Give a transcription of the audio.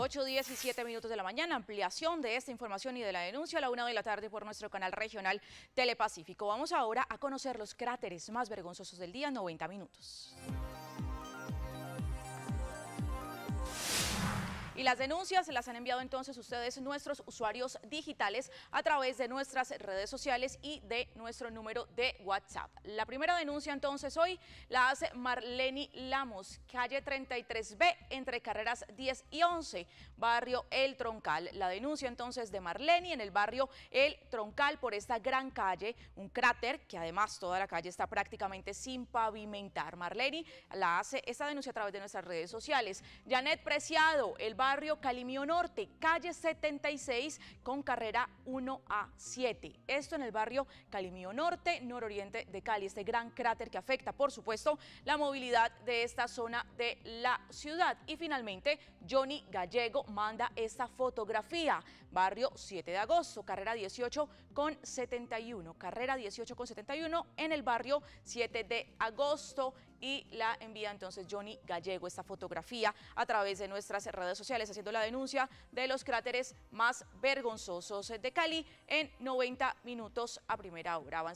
8, 17 minutos de la mañana, ampliación de esta información y de la denuncia a la 1 de la tarde por nuestro canal regional Telepacífico. Vamos ahora a conocer los cráteres más vergonzosos del día, 90 minutos. Y las denuncias las han enviado entonces ustedes, nuestros usuarios digitales, a través de nuestras redes sociales y de nuestro número de WhatsApp. La primera denuncia entonces hoy la hace Marleni Lamos, calle 33B, entre carreras 10 y 11, barrio El Troncal. La denuncia entonces de Marleni en el barrio El Troncal por esta gran calle, un cráter que además toda la calle está prácticamente sin pavimentar. Marleni la hace esta denuncia a través de nuestras redes sociales. Janet Preciado, el barrio barrio Calimío Norte, calle 76 con carrera 1A7. Esto en el barrio Calimío Norte, nororiente de Cali, este gran cráter que afecta, por supuesto, la movilidad de esta zona de la ciudad. Y finalmente, Johnny Gallego manda esta fotografía, barrio 7 de agosto, carrera 18 con 71, carrera 18 con 71 en el barrio 7 de agosto y la envía entonces Johnny Gallego esta fotografía a través de nuestras redes sociales haciendo la denuncia de los cráteres más vergonzosos de Cali en 90 minutos a primera hora.